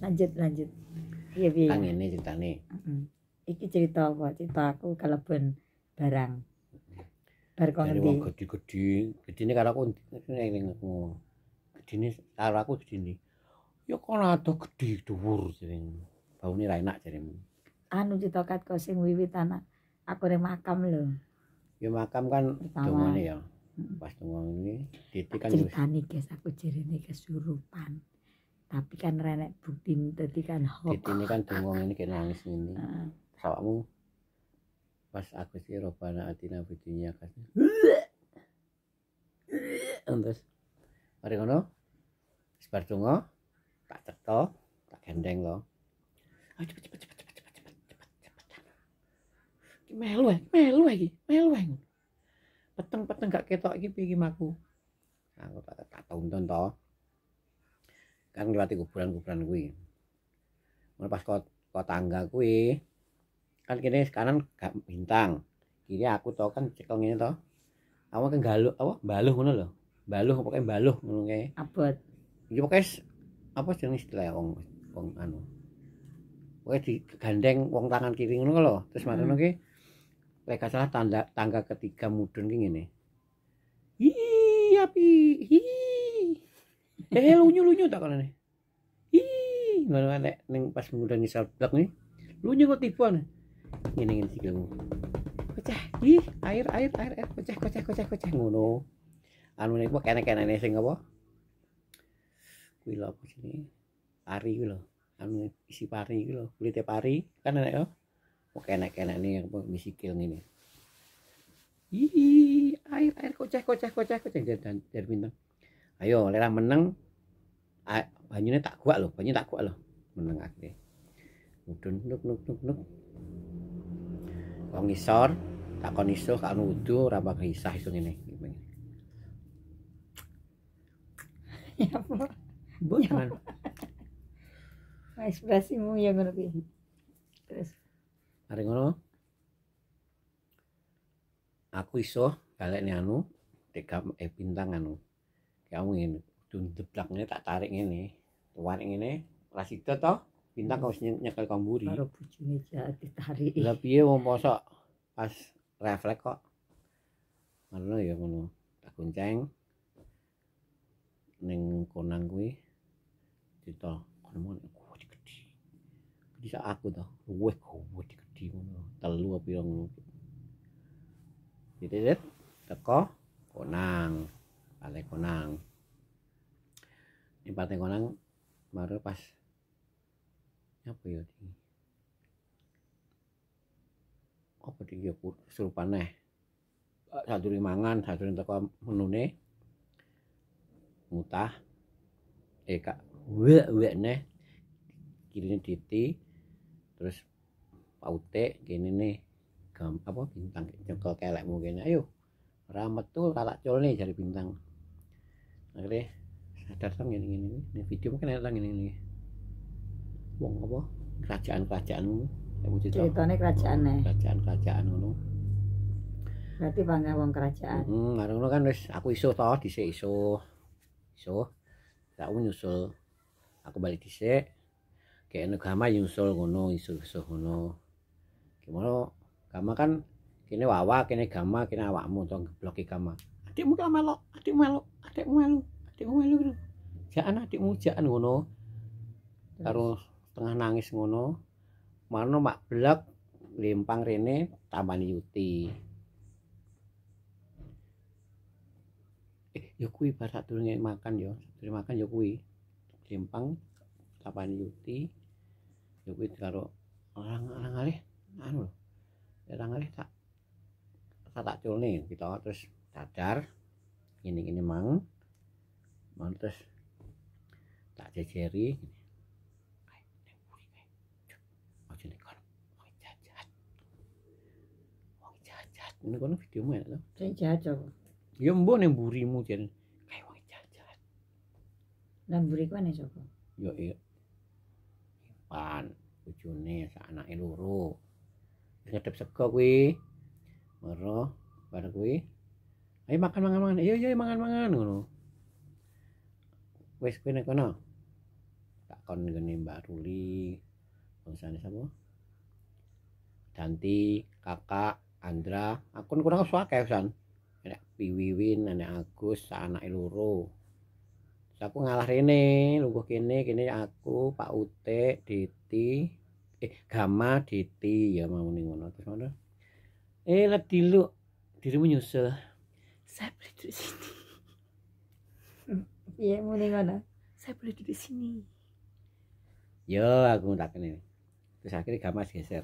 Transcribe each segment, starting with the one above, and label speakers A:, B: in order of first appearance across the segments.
A: lanjut lanjut iya iya kang ini cerita nih iki cerita apa cerita aku kalau pun barang bar kau ngerti gede
B: gede gede ini karena aku ini ini aku gede ini cara aku gede ini ya kau ada gede dur jadi bau ini enak jadi
A: anu cerita kat kau sing wiwit anak aku yang makam lo
B: ya makam kan tunggu ya pas tunggu ini titik kan cerita
A: nih guys aku cerita kesurupan tapi kan renek bukti tadi kan hoax ini
B: kan bengong ini kayak nangis ini uh. sawamu pas aku sih robana atina bidunya kan terus mari kono sebar dungo tak ketok tak gendeng lo ayo cepet cepet cepet cepet cepet cepet cepet cepet melu ae melu lagi melu ae peteng peteng gak ketok iki piye aku. aku tak tak tonton toh kan lewati kuburan-kuburan kuwi melepas kau kot tangga kuwi kan kene kanan gak bintang kiri aku tau kan cekel ngene to aku galuh, apa baluh ngono lho baluh pokoknya baluh ngono kae abot iki pokoknya apa jenis istilah wong wong anu di digandeng wong tangan kiri ngono lho terus hmm. matono ki lek salah tanda tangga ketiga mudun ki ngene iya api hi eh lunyu lunyu tak kalah nih ih mana mana neng pas muda ngisal belak nih lunyu kok tipuan ini ini sih kamu kocah ih air air air air kocah kocah kocah kocah ngono anu nih buat kena kena nih sih ngapa kuwi lho apa sini pari kuwi anu isi pari kuwi lho teh pari kan enak oh mau enak-enak nih apa misikil ini
A: Ih,
B: air air kocah kocah kocah kocah jadi jadi bintang ayo lera meneng banyune tak kuat loh banyune tak kuat loh meneng akhirnya mudun nuk nuk nuk nuk kok ngisor tak kon iso kak nudu kisah bakal isah iso ngene ya
A: apa ya bukan ekspresimu yang ngono kuwi terus
B: hari ngono aku iso balik nih anu dekam eh bintang anu ya ngene dundeblakne tak tarik ngene tarik ngene rasida toh, pinta hmm. kau nyekel kamburi karo
A: bojone jahat ya, ditarik lha
B: piye wong posok pas refleks kok mana ya mana tak kunceng, neng konang kuwi konon kono kuwi gede bisa aku toh, luwih kuwi gede ngono terlalu apa jadi Titit teko konang Pantai Konang ini Pantai Konang baru pas apa ya di apa di ya suruh paneh satu rimangan, satu teko menune mutah eh kak wae wek neh kirinya titi terus paute gini nih gam apa bintang jengkel kelek mungkin ayo ramet tuh kalak col nih cari bintang akhirnya datang ini ini, di video mungkin ada gini ini. wong apa kerajaan kerajaan ibu ya, ceritanya kerajaan nih
A: kerajaan kerajaan nu berarti bangga wong kerajaan
B: hmm karena nu kan wis aku iso toh di sini iso iso aku nyusul aku balik di sini. kayak negama nyusul ngono iso iso ngono gimana gama kan kini wawa kini gama kini awakmu tong gebloki gama adik muka melok adik melok adikmu melu adikmu melu jangan adikmu jangan ngono karo tengah nangis ngono marno mak belak limpang rene taman yuti eh yo ya kuwi bar durunge makan yo, ya. sadurunge makan yo ya kuwi lempang taman yuti yo kuwi karo orang-orang alih anu orang alih tak tak tak culne kita gitu. terus dadar ini gini mang mang terus tak jejeri kan, ini kono videomu enak tau
A: saya jahat coba
B: ya mbok nih burimu jadi kayak wong jahat
A: dan buri ku aneh
B: coba yo iya pan ujune sak anak loro ngedep sego kuwi mero bar kuwi ayo eh, makan mangan mangan, iya iya mangan mangan ngono wes kowe nek kono tak kon ngene Mbak Ruli bangsane sapa Danti kakak Andra aku kurang suwe kesan nek Piwiwin nenek Agus anak loro aku ngalah rene lungguh kene kene aku Pak Ute Diti eh Gama Diti ya mau ning ngono terus ngono eh ledi lu dirimu nyusul
A: saya boleh duduk sini iya mau nengok saya boleh duduk sini
B: yo aku ndak ini terus akhirnya gamas geser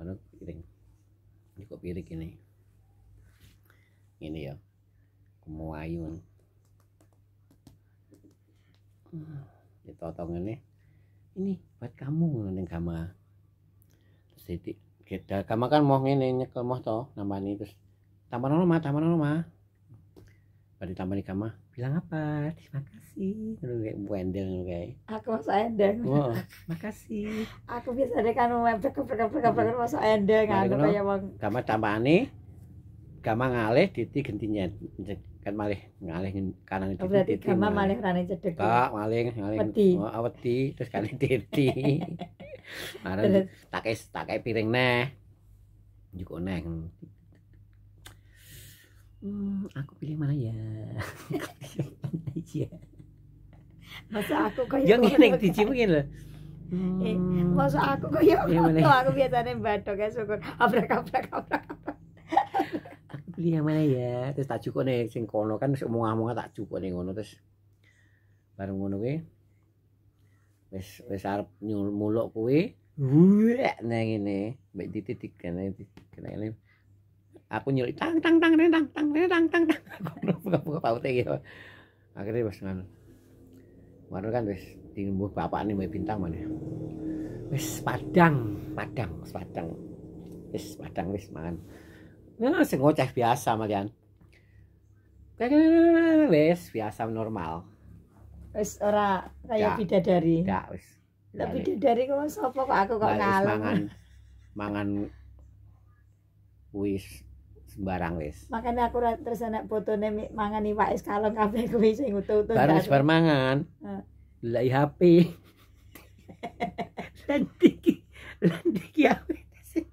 B: mana piring ini kok piring ini ini ya kemuayun ayun hmm, ditotong ini ini buat kamu neng gamas terus jadi kita kamu kan mau ini nyekel mau toh nama ini terus taman tambah taman mah pada tambah di kamar bilang apa terima kasih lu kayak Bu Endeng lu kayak
A: aku masuk Endeng oh, makasih aku biasa deh kan webdek webdek webdek webdek masuk Endel kan kayak bang
B: kamar aneh kamar ngalih titik gentinya kan malih ngalih kanan oh, itu berarti kamar malih
A: rane cedek kak
B: malih malih peti oh, terus kali titi arep tak tak piring neh juga neng hmm, aku pilih mana ya aku pilih ya
A: masa aku kayak yang ini
B: dici mungkin lah
A: eh, hmm. eh, masa aku ya, kayak foto aku biasanya batok ya syukur abrak abrak abrak
B: aku pilih yang mana ya terus tak cukup nih sing kono kan omong ngomong tak cukup nih ngono terus bareng ngono kuwi wes wis arep muluk kuwi wuh nang ngene mbek titik kene kene aku nyuri tang tang tang tang tang tang tang tang tang aku buka buka pautnya gitu akhirnya pas kan, baru kan wes tinumbuh bapak nih mau bintang mana wes padang padang padang wes padang wes mangan nah sing ngoceh biasa malian wes biasa normal
A: wes ora kayak bidadari ndak wis dari bidadari kok sapa kok aku kok ngalem mangan
B: mangan wis sembarang wis.
A: Makanya aku terus anak fotone mangan iwak es eskalon kabeh kuwi sing utuh-utuh. Bareng sebar
B: mangan. Heeh. Lah HP.
A: Lan iki. Lan iki
B: awet sing.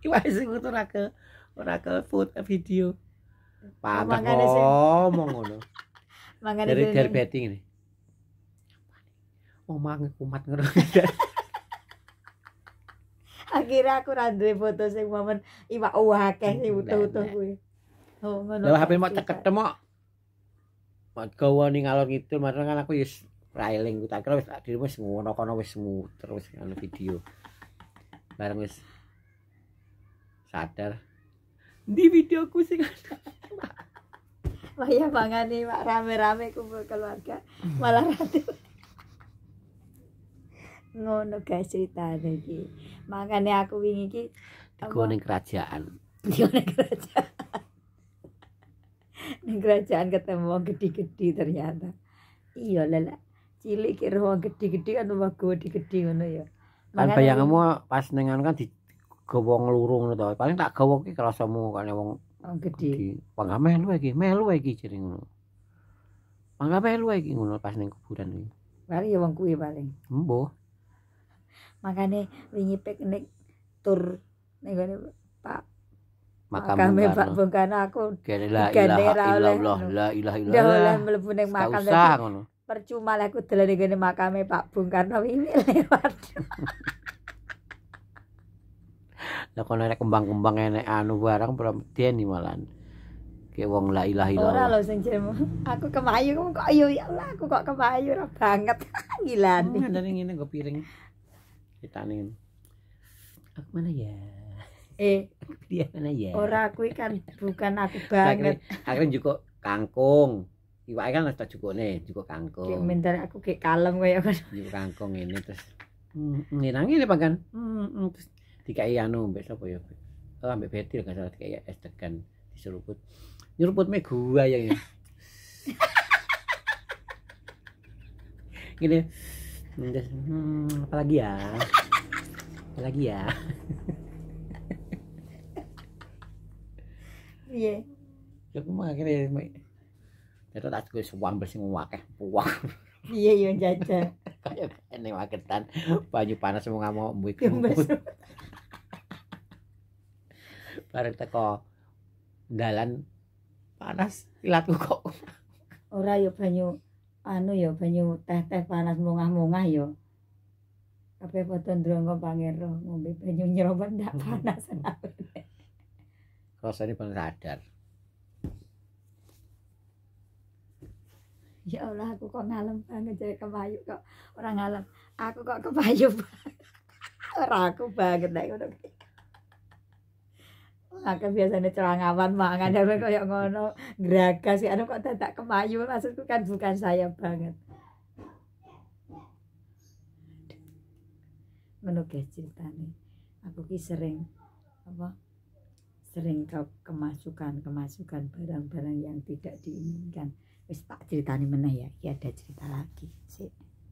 B: Iwak sing utuh ora ke ora ke foto video. Patah ngomong ngono. dari dari ini. Oh, mangan kumat ngerti.
A: akhirnya aku ra foto sing momen iwak akeh sing utuh-utuh gue oh ngono lha HP tak
B: ketemu mak gawa ning ngalor gitu maksudnya kan aku yus railing gue tak kira wis dirimu wis ngono kono wis muter wis ngono video bareng wis sadar
A: di videoku sing Wah ya mak rame-rame kumpul keluarga malah ratu ngono guys ceritane iki makane aku wingi iki teko ning kerajaan teko iya, ning kerajaan ning kerajaan ketemu wong gede-gede ternyata iya lala cilik kira wong gede-gede kan wong gede-gede ngono ya kan bayanganmu
B: pas nengan kan digawa lurung ngono to paling tak gawa ki krasamu kan wong wong gedhe wong melu iki melu iki jering ngono Mangga melu iki ngono pas ning kuburan iki.
A: Paling ya wong kuwi paling. Embuh makanya wingi piknik tur ning Pak makam Pak Bung Karno aku la ilaha illallah la ilaha illallah oleh mlebu ning makam percuma lah aku dalan ning makame Pak Bung Karno wingi lewat
B: lah kono nek kembang-kembang enek anu barang perempuan malan ke wong la ilaha illallah ora
A: lho sing jenemu aku kemayu kok yo ya Allah aku kok kemayu ora banget gilane oh,
B: ngene ngene nggo piring ditanin aku mana ya eh dia mana ya
A: orang aku kan bukan aku banget
B: akhirnya, juga kangkung iwak kan ada juga nih juga kangkung
A: kayak aku kayak kalem kayak kan
B: juga kangkung ini terus nangis nih pakan terus dikai anu mbak siapa ya oh ambek beti gak salah dikai es degan diseruput nyeruput me gua ya ini ya. gini hmm, apalagi ya apalagi ya iya ya aku mah akhirnya itu tak gue suam bersih eh puang
A: iya iya jaja
B: kayak ini waketan baju panas mau nggak mau buik bareng teko dalan panas
A: kilatku kok ora yuk banyu anu ya banyu teh-teh panas mungah-mungah ya kabeh padha ndronga pangero ngombe banyu nyrompet ndak panas
B: rasane pun sadar
A: ya Allah aku kok ngalem banget jadi kebayu kok orang ngalem aku kok kebayu ora aku banget nek Aku kan biasanya celangawan mangan dan yang iya. ngono geragas sih, anu kok tak kemayu maksudku kan bukan saya banget. menugih ceritanya aku ki sering apa sering ke kemasukan kemasukan barang-barang yang tidak diinginkan wis tak ceritani meneh ya, ya ada cerita lagi sih